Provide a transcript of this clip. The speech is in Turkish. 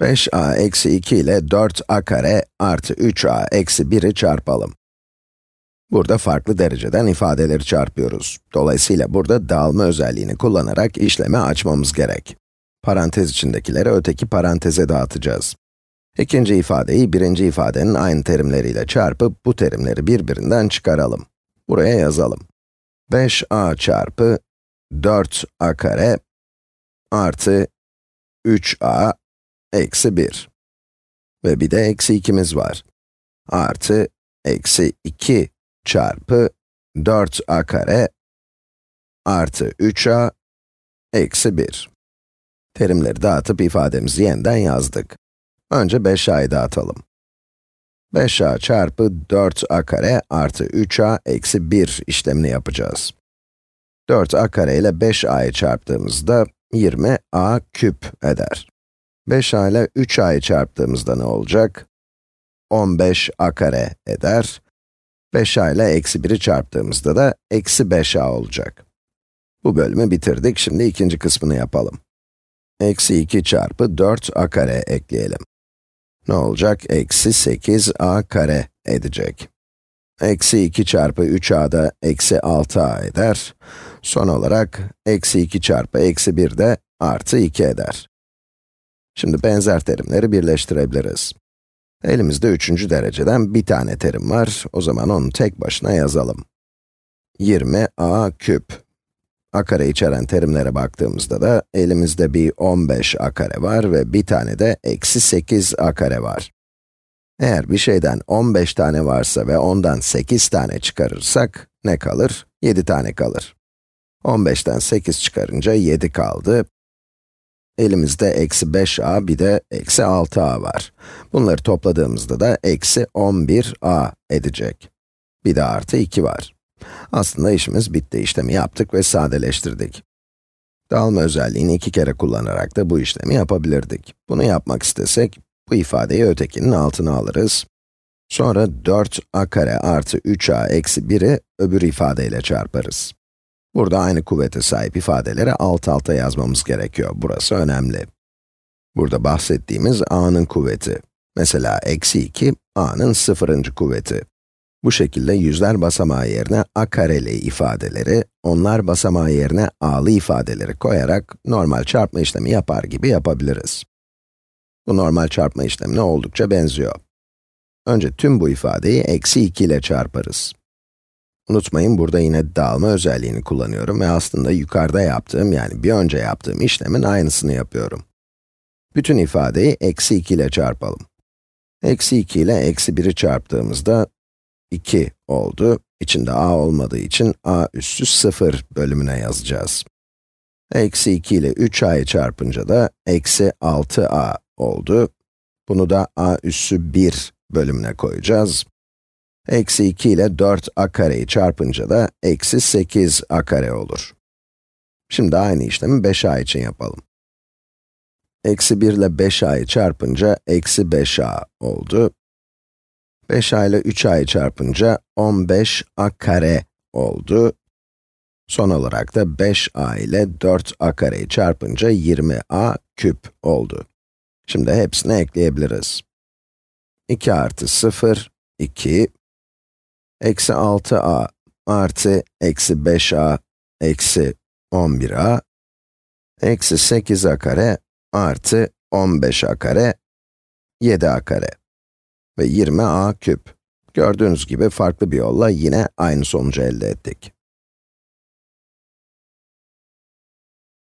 5a eksi 2 ile 4a kare artı 3a eksi 1'i çarpalım. Burada farklı dereceden ifadeleri çarpıyoruz. Dolayısıyla burada dağılma özelliğini kullanarak işlemi açmamız gerek. Parantez içindekileri öteki paranteze dağıtacağız. İkinci ifadeyi birinci ifadenin aynı terimleriyle çarpıp bu terimleri birbirinden çıkaralım. Buraya yazalım. 5a çarpı 4a kare artı 3a eksi 1. Ve bir de eksi 2'miz var. Artı eksi 2 çarpı 4a kare artı 3a eksi 1. Terimleri dağıtıp ifademizi yeniden yazdık. Önce 5a'yı dağıtalım. 5a çarpı 4a kare artı 3a eksi 1 işlemini yapacağız. 4a kare ile 5a'yı çarptığımızda 20a küp eder. 5a ile 3a'yı çarptığımızda ne olacak? 15a kare eder. 5a ile eksi 1'i çarptığımızda da eksi 5a olacak. Bu bölümü bitirdik, şimdi ikinci kısmını yapalım. Eksi 2 çarpı 4a kare ekleyelim. Ne olacak? Eksi 8a kare edecek. Eksi 2 çarpı 3a da eksi 6a eder. Son olarak, eksi 2 çarpı eksi 1 de artı 2 eder. Şimdi benzer terimleri birleştirebiliriz. Elimizde üçüncü dereceden bir tane terim var, o zaman onu tek başına yazalım. 20a küp. a kare içeren terimlere baktığımızda da elimizde bir 15a kare var ve bir tane de eksi 8a kare var. Eğer bir şeyden 15 tane varsa ve ondan 8 tane çıkarırsak ne kalır? 7 tane kalır. 15'ten 8 çıkarınca 7 kaldı. Elimizde eksi 5a bir de eksi 6a var. Bunları topladığımızda da eksi 11a edecek. Bir de artı 2 var. Aslında işimiz bitti, işlemi yaptık ve sadeleştirdik. Dağılma özelliğini iki kere kullanarak da bu işlemi yapabilirdik. Bunu yapmak istesek, bu ifadeyi ötekinin altına alırız. Sonra 4a kare artı 3a eksi 1'i öbür ifadeyle çarparız. Burada aynı kuvvete sahip ifadeleri alt alta yazmamız gerekiyor. Burası önemli. Burada bahsettiğimiz a'nın kuvveti. Mesela eksi 2, a'nın sıfırıncı kuvveti. Bu şekilde yüzler basamağı yerine a kareli ifadeleri, onlar basamağı yerine a'lı ifadeleri koyarak normal çarpma işlemi yapar gibi yapabiliriz. Bu normal çarpma işlemine oldukça benziyor. Önce tüm bu ifadeyi eksi 2 ile çarparız. Unutmayın burada yine dağılma özelliğini kullanıyorum ve aslında yukarıda yaptığım yani bir önce yaptığım işlemin aynısını yapıyorum. Bütün ifadeyi eksi 2 ile çarpalım. Eksi 2 ile eksi 1'i çarptığımızda 2 oldu. İçinde a olmadığı için a üssü 0 bölümüne yazacağız. Eksi 2 ile 3a'yı çarpınca da eksi 6a oldu. Bunu da a üssü 1 bölümüne koyacağız. Eksi 2 ile 4 a kareyi çarpınca da eksi 8 a kare olur. Şimdi aynı işlemi 5a için yapalım. Eksi 1 ile 5a'yı çarpınca eksi 5a oldu. 5a ile 3a'yı çarpınca 15a kare oldu. Son olarak da 5a ile 4a kareyi çarpınca 20a küp oldu. Şimdi hepsini ekleyebiliriz. 2 artı 0, 2 eksi 6a artı eksi 5a eksi 11a eksi 8a kare artı 15a kare 7a kare ve 20a küp. Gördüğünüz gibi farklı bir yolla yine aynı sonucu elde ettik.